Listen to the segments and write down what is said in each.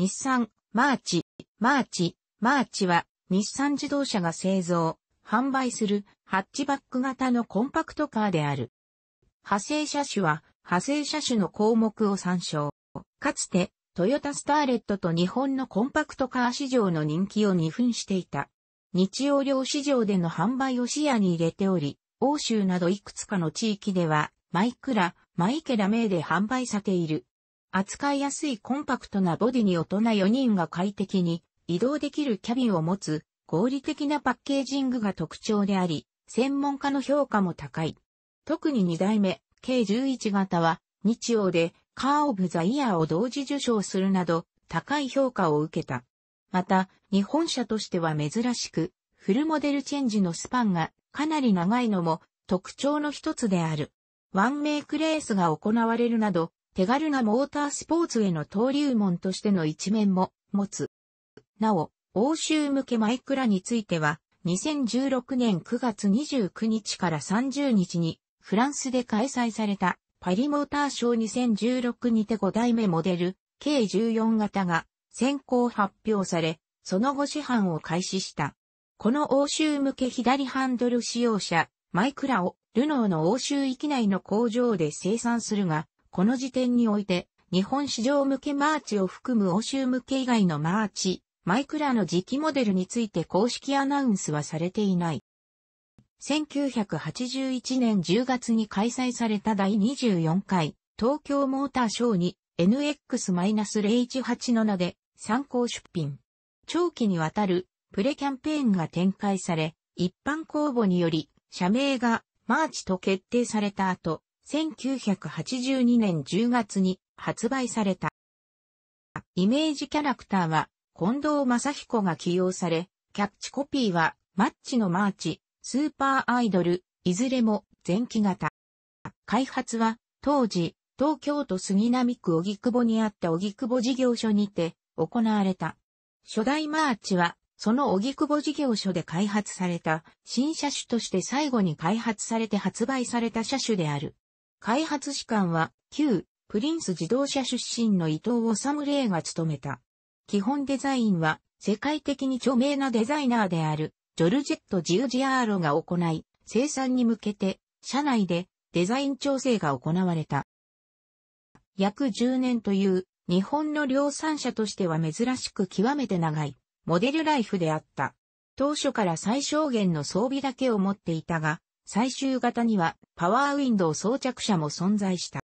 日産、マーチ、マーチ、マーチは、日産自動車が製造、販売する、ハッチバック型のコンパクトカーである。派生車種は、派生車種の項目を参照。かつて、トヨタスターレットと日本のコンパクトカー市場の人気を二分していた。日用量市場での販売を視野に入れており、欧州などいくつかの地域では、マイクラ、マイケラ名で販売されている。扱いやすいコンパクトなボディに大人4人が快適に移動できるキャビンを持つ合理的なパッケージングが特徴であり、専門家の評価も高い。特に2代目、計11型は、日曜でカーオブザイヤーを同時受賞するなど、高い評価を受けた。また、日本車としては珍しく、フルモデルチェンジのスパンがかなり長いのも特徴の一つである。ワンメイクレースが行われるなど、手軽なモータースポーツへの登竜門としての一面も持つ。なお、欧州向けマイクラについては、2016年9月29日から30日に、フランスで開催されたパリモーターショー2016にて5代目モデル、計14型が先行発表され、その後市販を開始した。この欧州向け左ハンドル使用車、マイクラをルノーの欧州域内の工場で生産するが、この時点において、日本市場向けマーチを含む欧州向け以外のマーチ、マイクラの時期モデルについて公式アナウンスはされていない。1981年10月に開催された第24回東京モーターショーに NX-0187 で参考出品。長期にわたるプレキャンペーンが展開され、一般公募により社名がマーチと決定された後、1982年10月に発売された。イメージキャラクターは近藤正彦が起用され、キャッチコピーはマッチのマーチ、スーパーアイドル、いずれも前期型。開発は当時東京都杉並区荻窪にあった荻窪事業所にて行われた。初代マーチはその荻窪事業所で開発された新車種として最後に開発されて発売された車種である。開発士官は、旧、プリンス自動車出身の伊藤治イが務めた。基本デザインは、世界的に著名なデザイナーである、ジョルジェット・ジウジアーロが行い、生産に向けて、社内でデザイン調整が行われた。約10年という、日本の量産車としては珍しく極めて長い、モデルライフであった。当初から最小限の装備だけを持っていたが、最終型にはパワーウィンドウ装着車も存在した。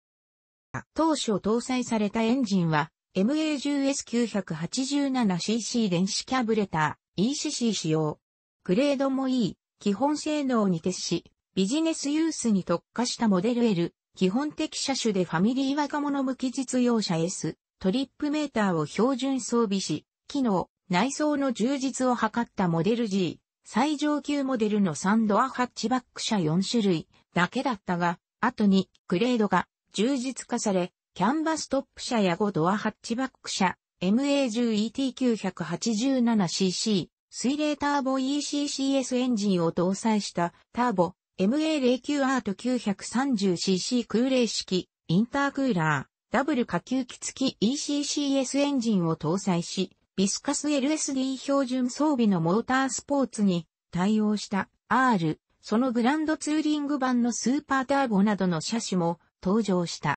当初搭載されたエンジンは MA10S987cc 電子キャブレター ECC 使用。グレードもいい、基本性能に徹し、ビジネスユースに特化したモデル L、基本的車種でファミリー若者向き実用車 S、トリップメーターを標準装備し、機能、内装の充実を図ったモデル G、最上級モデルの3ドアハッチバック車4種類だけだったが、後にグレードが充実化され、キャンバストップ車や5ドアハッチバック車、MA10ET987cc、水冷ターボ ECCS エンジンを搭載したターボ MA09R t 930cc 空冷式インタークーラー、ダブル下級機付き ECCS エンジンを搭載し、ビスカス LSD 標準装備のモータースポーツに対応した R、そのグランドツーリング版のスーパーターボなどの車種も登場した。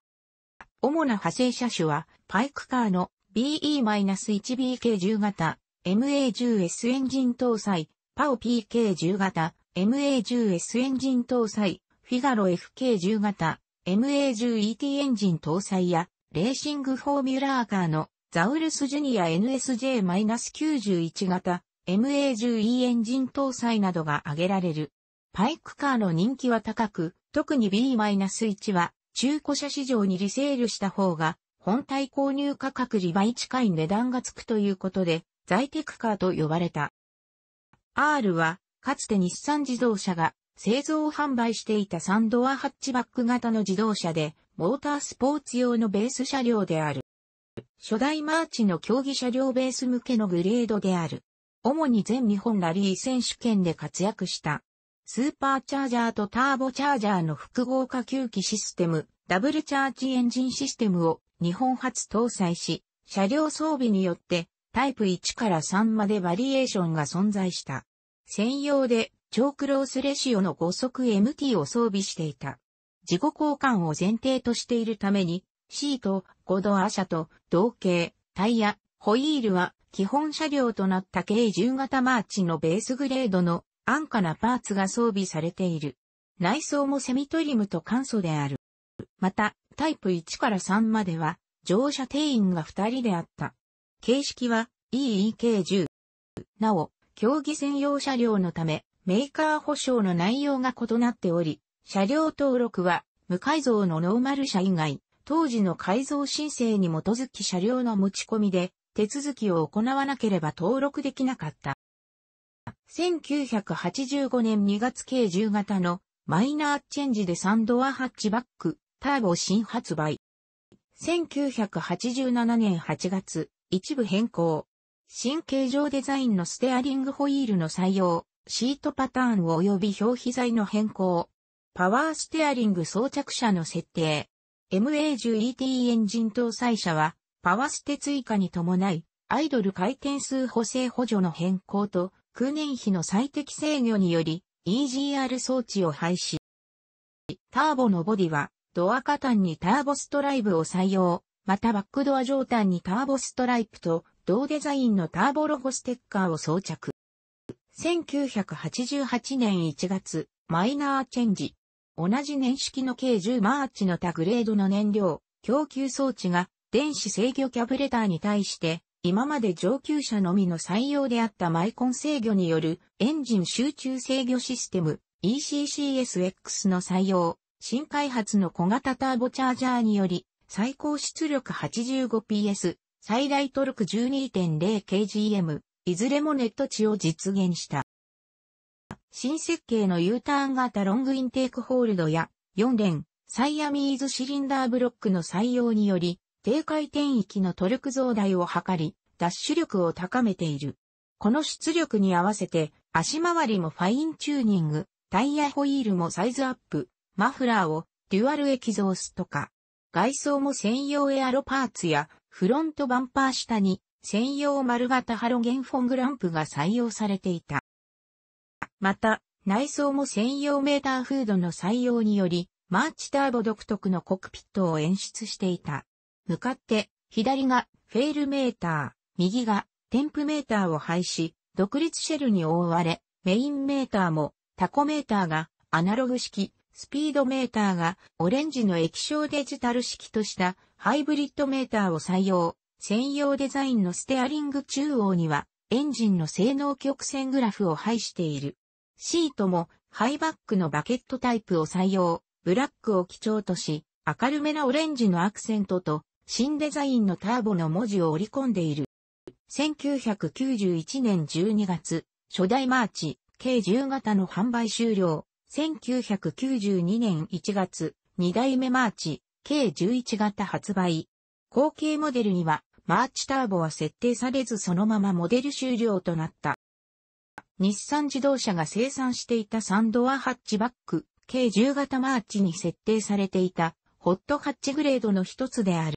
主な派生車種は、パイクカーの BE-1BK10 型、MA10S エンジン搭載、パオ PK10 型、MA10S エンジン搭載、フィガロ FK10 型、MA10ET エンジン搭載や、レーシングフォーミュラーカーのザウルスジュニア NSJ-91 型 MA10E エンジン搭載などが挙げられる。パイクカーの人気は高く、特に B-1 は中古車市場にリセールした方が本体購入価格利倍近い値段がつくということで、在テクカーと呼ばれた。R は、かつて日産自動車が製造販売していたサンドアハッチバック型の自動車で、モータースポーツ用のベース車両である。初代マーチの競技車両ベース向けのグレードである。主に全日本ラリー選手権で活躍した。スーパーチャージャーとターボチャージャーの複合化吸気システム、ダブルチャージエンジンシステムを日本初搭載し、車両装備によってタイプ1から3までバリエーションが存在した。専用で超クロースレシオの5速 MT を装備していた。自己交換を前提としているために、シート、ゴドア車と同型、タイヤ、ホイールは基本車両となった軽10型マーチのベースグレードの安価なパーツが装備されている。内装もセミトリムと簡素である。また、タイプ1から3までは乗車定員が2人であった。形式は EEK10。なお、競技専用車両のため、メーカー保証の内容が異なっており、車両登録は無改造のノーマル車以外、当時の改造申請に基づき車両の持ち込みで手続きを行わなければ登録できなかった。1985年2月計10型のマイナーチェンジで3ドアハッチバック、ターボ新発売。1987年8月、一部変更。新形状デザインのステアリングホイールの採用、シートパターン及び表皮材の変更。パワーステアリング装着車の設定。MA10ET エンジン搭載車は、パワステ追加に伴い、アイドル回転数補正補助の変更と、空燃費の最適制御により、EGR 装置を廃止。ターボのボディは、ドア下端にターボストライブを採用、またバックドア上端にターボストライプと、同デザインのターボロゴステッカーを装着。1988年1月、マイナーチェンジ。同じ年式の計10マーチの他グレードの燃料、供給装置が電子制御キャブレターに対して、今まで上級者のみの採用であったマイコン制御によるエンジン集中制御システム ECCSX の採用、新開発の小型ターボチャージャーにより、最高出力 85PS、最大トルク 12.0kgm、いずれもネット値を実現した。新設計の U ターン型ロングインテークホールドや4連サイアミーズシリンダーブロックの採用により低回転域のトルク増大を図りダッシュ力を高めている。この出力に合わせて足回りもファインチューニング、タイヤホイールもサイズアップ、マフラーをデュアルエキゾースとか、外装も専用エアロパーツやフロントバンパー下に専用丸型ハロゲンフォングランプが採用されていた。また、内装も専用メーターフードの採用により、マーチターボ独特のコクピットを演出していた。向かって、左がフェールメーター、右がテンプメーターを配し、独立シェルに覆われ、メインメーターもタコメーターがアナログ式、スピードメーターがオレンジの液晶デジタル式としたハイブリッドメーターを採用。専用デザインのステアリング中央にはエンジンの性能曲線グラフを配している。シートもハイバックのバケットタイプを採用、ブラックを基調とし、明るめなオレンジのアクセントと、新デザインのターボの文字を織り込んでいる。1991年12月、初代マーチ、計10型の販売終了。1992年1月、2代目マーチ、計11型発売。後継モデルには、マーチターボは設定されずそのままモデル終了となった。日産自動車が生産していたサンドアハッチバック、計10型マーチに設定されていた、ホットハッチグレードの一つである。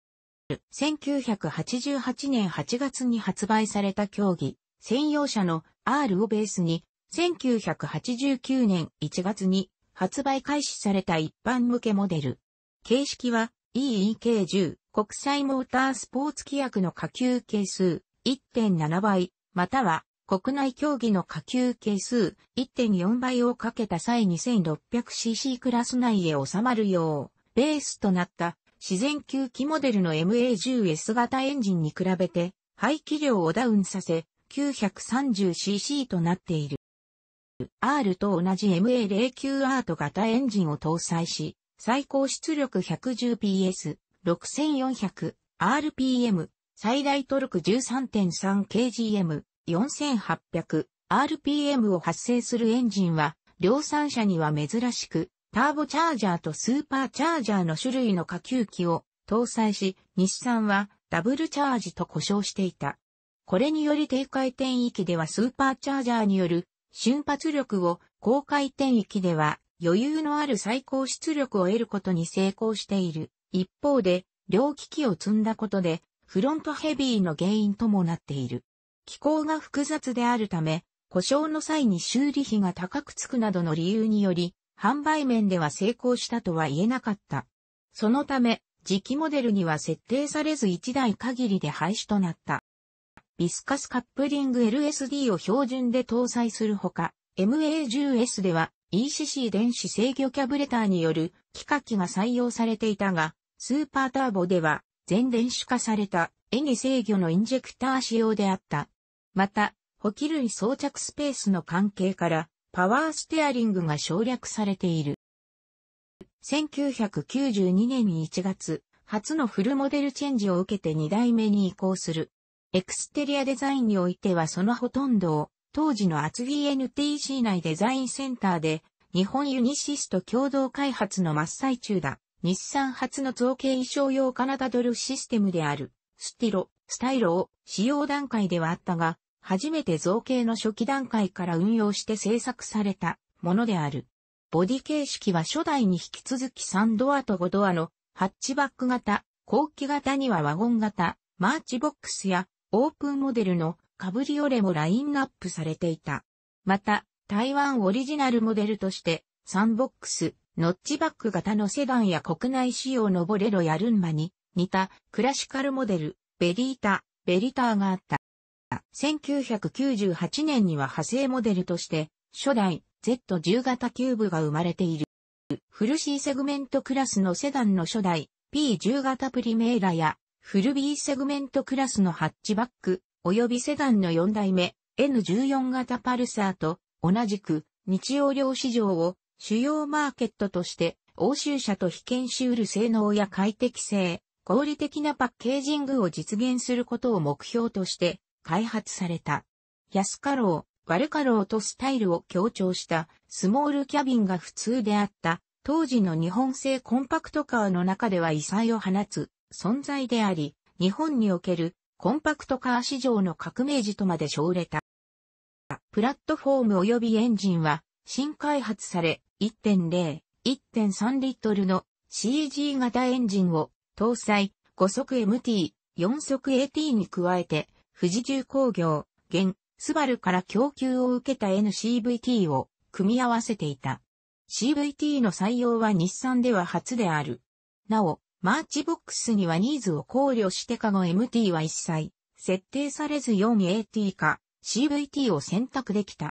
1988年8月に発売された競技、専用車の R をベースに、1989年1月に発売開始された一般向けモデル。形式は EEK10 国際モータースポーツ規約の下級係数1.7倍、または国内競技の下級係数1.4倍をかけた際 2600cc クラス内へ収まるよう、ベースとなった自然吸気モデルの MA10S 型エンジンに比べて排気量をダウンさせ 930cc となっている。R と同じ MA09R ト型エンジンを搭載し、最高出力 110PS、6400RPM、最大トルク 13.3kgm、4800RPM を発生するエンジンは、量産車には珍しく、ターボチャージャーとスーパーチャージャーの種類の下級機を搭載し、日産はダブルチャージと呼称していた。これにより低回転域ではスーパーチャージャーによる瞬発力を、高回転域では余裕のある最高出力を得ることに成功している。一方で、両機器を積んだことで、フロントヘビーの原因ともなっている。気候が複雑であるため、故障の際に修理費が高くつくなどの理由により、販売面では成功したとは言えなかった。そのため、次期モデルには設定されず1台限りで廃止となった。ビスカスカップリング LSD を標準で搭載するほか、MA10S では ECC 電子制御キャブレターによる気化器が採用されていたが、スーパーターボでは全電子化されたエニ制御のインジェクター仕様であった。また、補給類装着スペースの関係から、パワーステアリングが省略されている。1992年に1月、初のフルモデルチェンジを受けて2代目に移行する。エクステリアデザインにおいてはそのほとんどを、当時の厚木 NTC 内デザインセンターで、日本ユニシスと共同開発の真っ最中だ。日産初の造形衣装用カナダドルシステムである、スティロ、スタイロを使用段階ではあったが、初めて造形の初期段階から運用して制作されたものである。ボディ形式は初代に引き続き3ドアと5ドアのハッチバック型、後期型にはワゴン型、マーチボックスやオープンモデルのカブリオレもラインナップされていた。また、台湾オリジナルモデルとして、サンボックス、ノッチバック型のセダンや国内仕様のボレロやルンマに似たクラシカルモデル、ベリータ、ベリターがあった。。1998年には派生モデルとして、初代 Z10 型キューブが生まれている。フル C セグメントクラスのセダンの初代 P10 型プリメーラや、フル B セグメントクラスのハッチバック、及びセダンの4代目 N14 型パルサーと、同じく日用量市場を主要マーケットとして欧州車と被験しうる性能や快適性、合理的なパッケージングを実現することを目標として、開発された。安かろう、悪かろうとスタイルを強調したスモールキャビンが普通であった、当時の日本製コンパクトカーの中では異彩を放つ存在であり、日本におけるコンパクトカー市場の革命児とまで称れた。プラットフォーム及びエンジンは新開発され1.0、1.3リットルの CG 型エンジンを搭載5速 MT、4速 AT に加えて富士重工業、現、スバルから供給を受けた NCVT を組み合わせていた。CVT の採用は日産では初である。なお、マーチボックスにはニーズを考慮してかの MT は一切、設定されず 4AT か CVT を選択できた。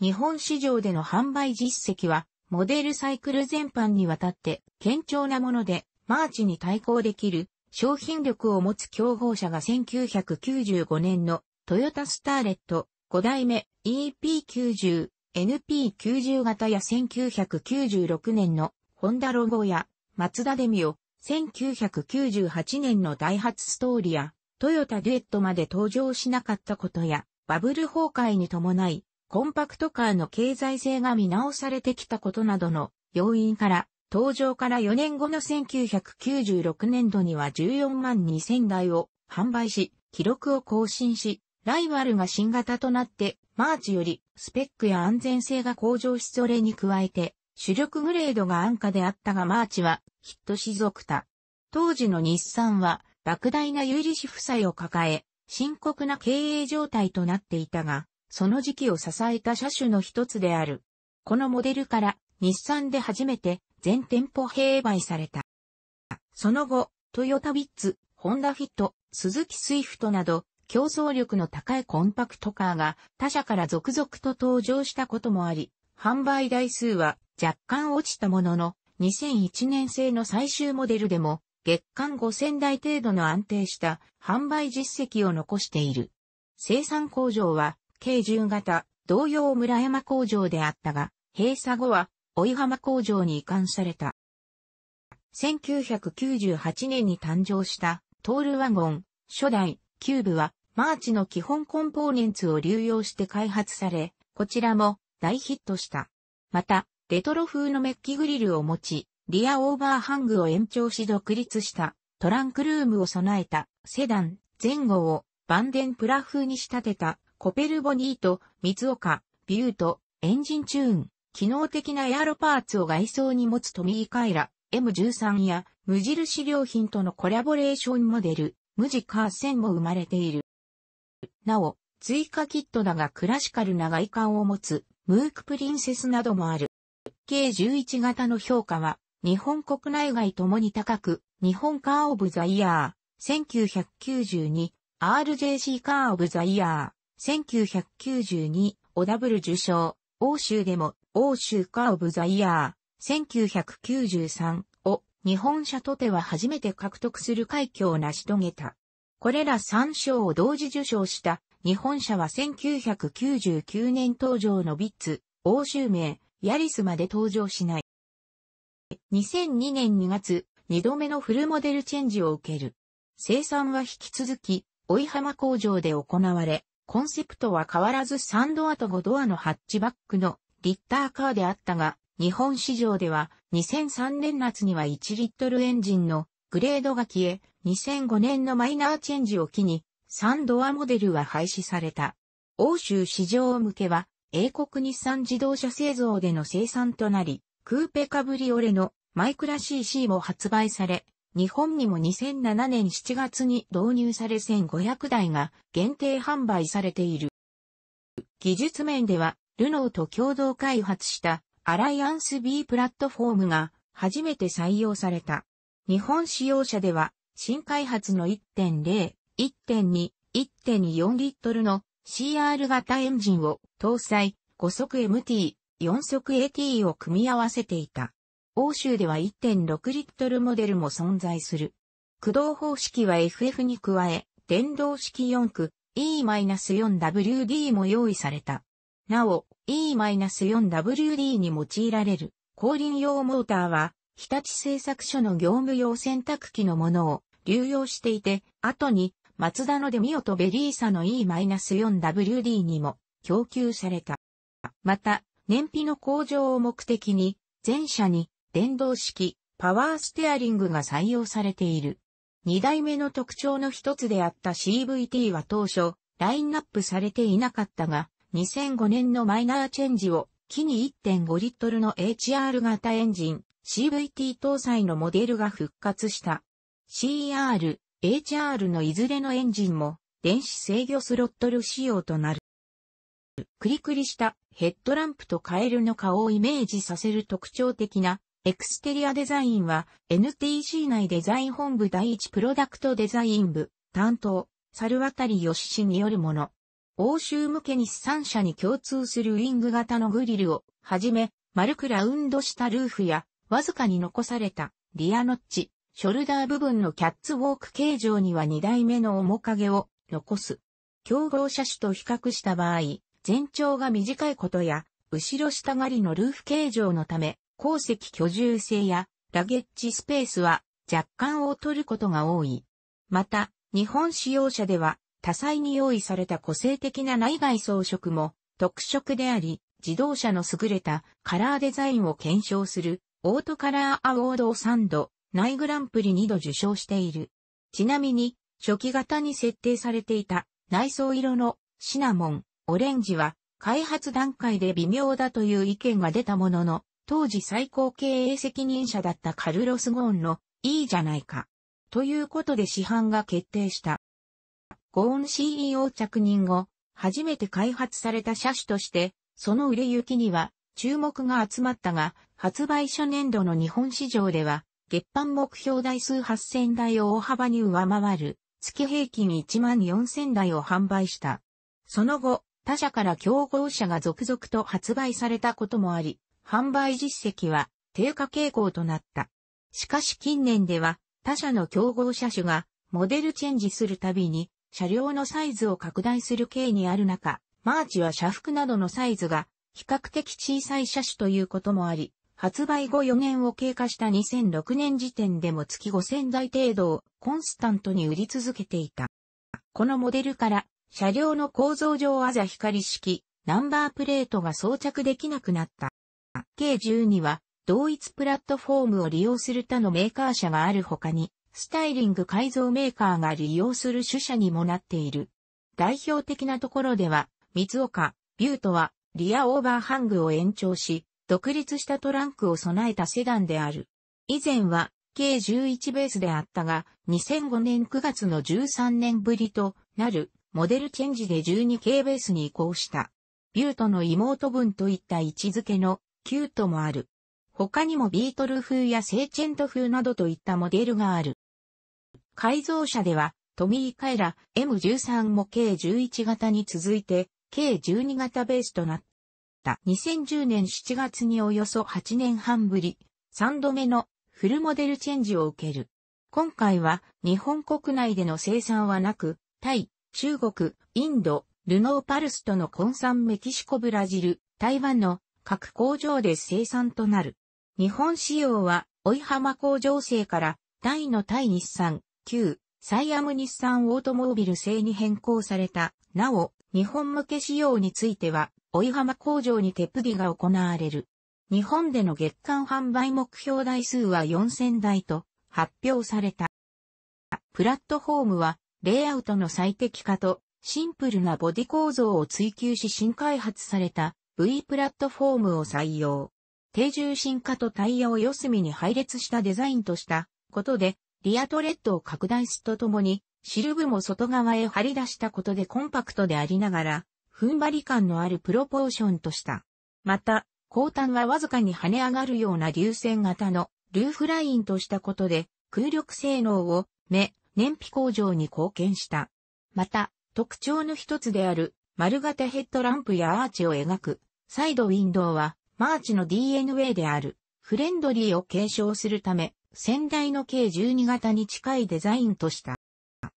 日本市場での販売実績は、モデルサイクル全般にわたって、堅調なもので、マーチに対抗できる商品力を持つ競合者が1995年のトヨタスターレット5代目 EP90、NP90 型や1996年のホンダロゴや松田デミオ、1998年のダイハツストーリやトヨタデュエットまで登場しなかったことやバブル崩壊に伴いコンパクトカーの経済性が見直されてきたことなどの要因から登場から4年後の1996年度には14万2000台を販売し、記録を更新し、ライバルが新型となって、マーチよりスペックや安全性が向上しそれに加えて、主力グレードが安価であったがマーチはヒットし続た。当時の日産は莫大な有利子負債を抱え、深刻な経営状態となっていたが、その時期を支えた車種の一つである。このモデルから日産で初めて全店舗併売された。その後、トヨタビッツ、ホンダフィット、スズキスイフトなど、競争力の高いコンパクトカーが他社から続々と登場したこともあり、販売台数は若干落ちたものの、2001年製の最終モデルでも月間5000台程度の安定した販売実績を残している。生産工場は、軽10型、同様村山工場であったが、閉鎖後は追浜工場に移管された。1998年に誕生したトールワゴン初代キューブはマーチの基本コンポーネンツを流用して開発され、こちらも大ヒットした。また、レトロ風のメッキグリルを持ち、リアオーバーハングを延長し独立したトランクルームを備えたセダン前後をバンデンプラ風に仕立てたコペルボニーと水岡ビュートエンジンチューン機能的なエアロパーツを外装に持つトミーカイラ M13 や無印良品とのコラボレーションモデル、無地カー1000も生まれている。なお、追加キットだがクラシカルな外観を持つ、ムークプリンセスなどもある。計11型の評価は、日本国内外ともに高く、日本カーオブザイヤー、1992、RJC カーオブザイヤー、1992、OW 受賞、欧州でも欧州カーオブザイヤー、1993を日本社とては初めて獲得する快挙を成し遂げた。これら3賞を同時受賞した日本社は1999年登場のビッツ、欧州名、ヤリスまで登場しない。2002年2月、2度目のフルモデルチェンジを受ける。生産は引き続き、追い浜工場で行われ、コンセプトは変わらず3ドアと5ドアのハッチバックのリッターカーであったが、日本市場では2003年夏には1リットルエンジンのグレードが消え、2005年のマイナーチェンジを機に、3ドアモデルは廃止された。欧州市場向けは、英国日産自動車製造での生産となり、クーペカブリオレのマイクラ CC も発売され、日本にも2007年7月に導入され1500台が限定販売されている。技術面ではルノーと共同開発したアライアンス B プラットフォームが初めて採用された。日本使用者では新開発の1.0、1.2、1.4リットルの CR 型エンジンを搭載5速 MT、4速 AT を組み合わせていた。欧州では1.6リットルモデルも存在する。駆動方式は FF に加え、電動式4区 E-4WD も用意された。なお、E-4WD に用いられる後輪用モーターは、日立製作所の業務用洗濯機のものを流用していて、後に、松田のデミオとベリーサの E-4WD にも供給された。また、燃費の向上を目的に、全車に電動式パワーステアリングが採用されている。二代目の特徴の一つであった CVT は当初、ラインナップされていなかったが、2005年のマイナーチェンジを機に1.5リットルの HR 型エンジン CVT 搭載のモデルが復活した。CR、HR のいずれのエンジンも電子制御スロットル仕様となる。クリクリしたヘッドランプとカエルの顔をイメージさせる特徴的なエクステリアデザインは NTC 内デザイン本部第一プロダクトデザイン部担当、猿渡義氏によるもの。欧州向けに3社に共通するウィング型のグリルをはじめ、丸くラウンドしたルーフや、わずかに残されたリアノッチ、ショルダー部分のキャッツウォーク形状には2台目の面影を残す。競合車種と比較した場合、全長が短いことや、後ろ下がりのルーフ形状のため、鉱石居住性やラゲッジスペースは若干劣ることが多い。また、日本使用者では多彩に用意された個性的な内外装飾も特色であり、自動車の優れたカラーデザインを検証するオートカラーアォードを3度、内グランプリ2度受賞している。ちなみに、初期型に設定されていた内装色のシナモン、オレンジは開発段階で微妙だという意見が出たものの、当時最高経営責任者だったカルロス・ゴーンのいいじゃないか。ということで市販が決定した。ゴーン CEO 着任後、初めて開発された車種として、その売れ行きには注目が集まったが、発売初年度の日本市場では、月間目標台数8000台を大幅に上回る、月平均1万4000台を販売した。その後、他社から競合車が続々と発売されたこともあり、販売実績は低下傾向となった。しかし近年では、他社の競合車種がモデルチェンジするたびに車両のサイズを拡大する経にある中、マーチは車幅などのサイズが比較的小さい車種ということもあり、発売後4年を経過した2006年時点でも月5000台程度をコンスタントに売り続けていた。このモデルから車両の構造上あざ光式ナンバープレートが装着できなくなった。K12 は同一プラットフォームを利用する他のメーカー車がある他にスタイリング改造メーカーが利用する主社にもなっている。代表的なところでは、水岡、ビュートは、リアオーバーハングを延長し、独立したトランクを備えたセダンである。以前は、計11ベースであったが、2005年9月の13年ぶりとなる、モデルチェンジで12系ベースに移行した。ビュートの妹分といった位置づけの、キュートもある。他にもビートル風やセーチェント風などといったモデルがある。改造車では、トミーカエラ M13 も計11型に続いて、計12型ベースとなった。2010年7月におよそ8年半ぶり、3度目のフルモデルチェンジを受ける。今回は日本国内での生産はなく、タイ、中国、インド、ルノーパルスとの混産メキシコブラジル、台湾の各工場で生産となる。日本仕様は、追浜工場生から、タイのタイ日産、旧、サイアム日産オートモービル製に変更された。なお、日本向け仕様については、追浜工場に手プリが行われる。日本での月間販売目標台数は4000台と発表された。プラットフォームは、レイアウトの最適化と、シンプルなボディ構造を追求し新開発された V プラットフォームを採用。低重心化とタイヤを四隅に配列したデザインとしたことでリアトレッドを拡大すとともに、シルブも外側へ張り出したことでコンパクトでありながら、踏ん張り感のあるプロポーションとした。また、後端はわずかに跳ね上がるような流線型のルーフラインとしたことで、空力性能を目、燃費向上に貢献した。また、特徴の一つである丸型ヘッドランプやアーチを描くサイドウィンドウはマーチの DNA であるフレンドリーを継承するため先代の計12型に近いデザインとした。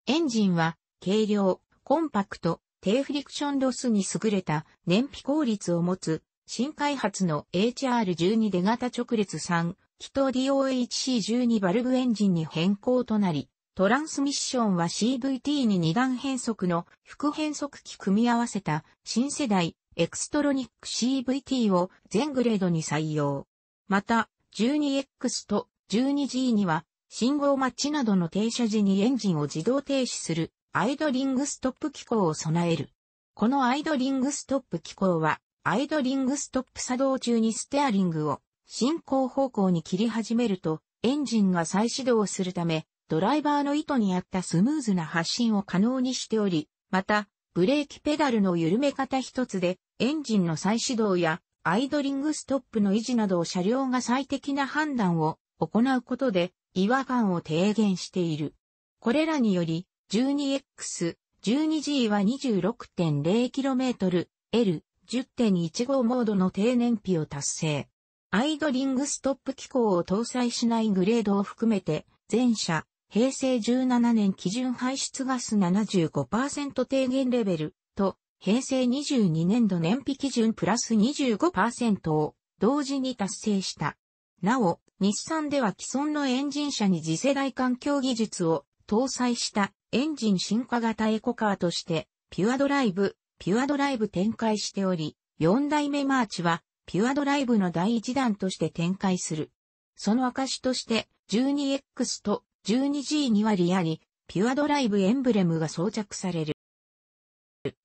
エンジンは、軽量、コンパクト、低フリクションロスに優れた燃費効率を持つ、新開発の HR12 出型直列3、気筒 DOHC12 バルブエンジンに変更となり、トランスミッションは CVT に二段変速の副変速機組み合わせた新世代エクストロニック CVT を全グレードに採用。また、12X と 12G には、信号待ちなどの停車時にエンジンを自動停止する、アイドリングストップ機構を備える。このアイドリングストップ機構は、アイドリングストップ作動中にステアリングを進行方向に切り始めると、エンジンが再始動するため、ドライバーの意図に合ったスムーズな発進を可能にしており、また、ブレーキペダルの緩め方一つで、エンジンの再始動や、アイドリングストップの維持などを車両が最適な判断を行うことで違和感を低減している。これらにより 12X、12G は 26.0km、L、10.15モードの低燃費を達成。アイドリングストップ機構を搭載しないグレードを含めて、全車、平成17年基準排出ガス75%低減レベルと、平成22年度燃費基準プラス25%を同時に達成した。なお、日産では既存のエンジン車に次世代環境技術を搭載したエンジン進化型エコカーとして、ピュアドライブ、ピュアドライブ展開しており、4代目マーチは、ピュアドライブの第1弾として展開する。その証として、12X と 12G にはリアピュアドライブエンブレムが装着される。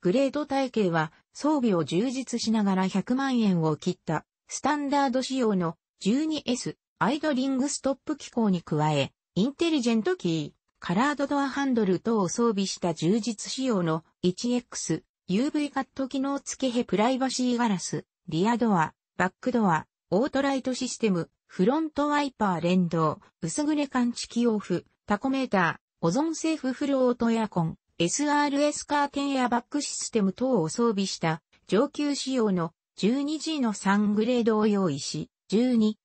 グレード体系は装備を充実しながら100万円を切ったスタンダード仕様の 12S、アイドリングストップ機構に加え、インテリジェントキー、カラードドアハンドル等を装備した充実仕様の 1X、UV カット機能付けヘプライバシーガラス、リアドア、バックドア、オートライトシステム、フロントワイパー連動、薄暮れ感知器オフ、タコメーター、オゾンセーフフルオートエアコン、SRS カーテンエアバックシステム等を装備した上級仕様の 12G の3グレードを用意し、12X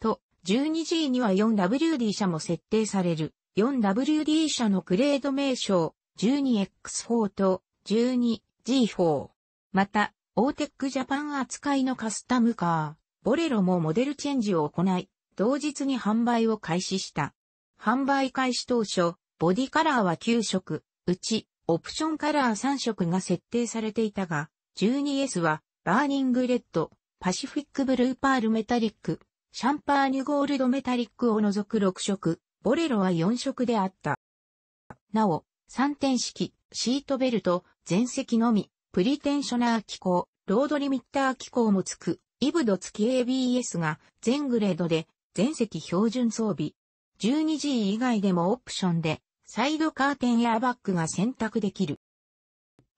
と 12G には 4WD 車も設定される。4WD 車のグレード名称 12X4 と 12G4。また、オーテックジャパン扱いのカスタムカー、ボレロもモデルチェンジを行い、同日に販売を開始した。販売開始当初、ボディカラーは9色、うち、オプションカラー3色が設定されていたが、12S は、バーニングレッド、パシフィックブルーパールメタリック、シャンパーニュゴールドメタリックを除く6色、ボレロは4色であった。なお、3点式、シートベルト、全席のみ、プリテンショナー機構、ロードリミッター機構も付く、イブド付き ABS が全グレードで、全席標準装備。12G 以外でもオプションで、サイドカーテンエアバッグが選択できる。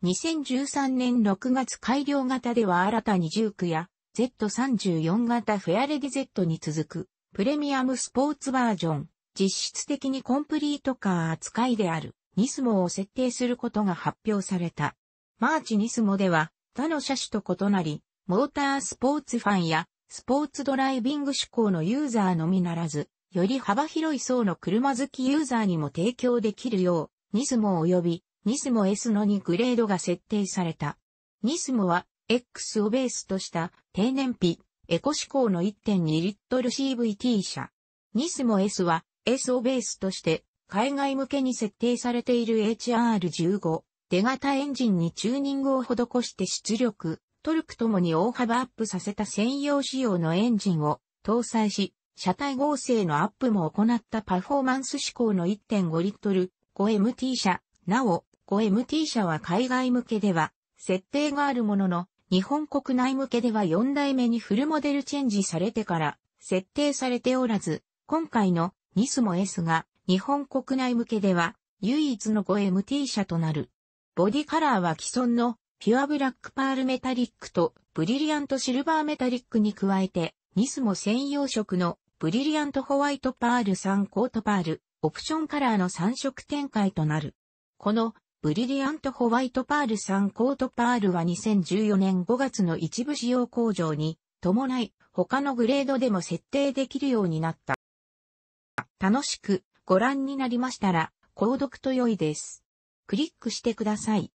2013年6月改良型では新たに19や Z34 型フェアレディ Z に続く、プレミアムスポーツバージョン、実質的にコンプリートカー扱いである、ニスモを設定することが発表された。マーチニスモでは、他の車種と異なり、モータースポーツファンや、スポーツドライビング志向のユーザーのみならず、より幅広い層の車好きユーザーにも提供できるよう、ニスモ及び、ニスモ S の2グレードが設定された。ニスモは X をベースとした低燃費、エコ志向の1.2リットル CVT 車。ニスモ S は S をベースとして海外向けに設定されている HR15 出型エンジンにチューニングを施して出力、トルクともに大幅アップさせた専用仕様のエンジンを搭載し、車体合成のアップも行ったパフォーマンス志向の1.5リットル 5MT 車。なお、5MT 車は海外向けでは設定があるものの、日本国内向けでは4代目にフルモデルチェンジされてから設定されておらず、今回のニスモ S が日本国内向けでは唯一の 5MT 車となる。ボディカラーは既存のピュアブラックパールメタリックとブリリアントシルバーメタリックに加えて、ニスモ専用色のブリリアントホワイトパール3コートパール、オプションカラーの3色展開となる。このブリリアントホワイトパール3コートパールは2014年5月の一部使用工場に伴い他のグレードでも設定できるようになった。楽しくご覧になりましたら購読と良いです。クリックしてください。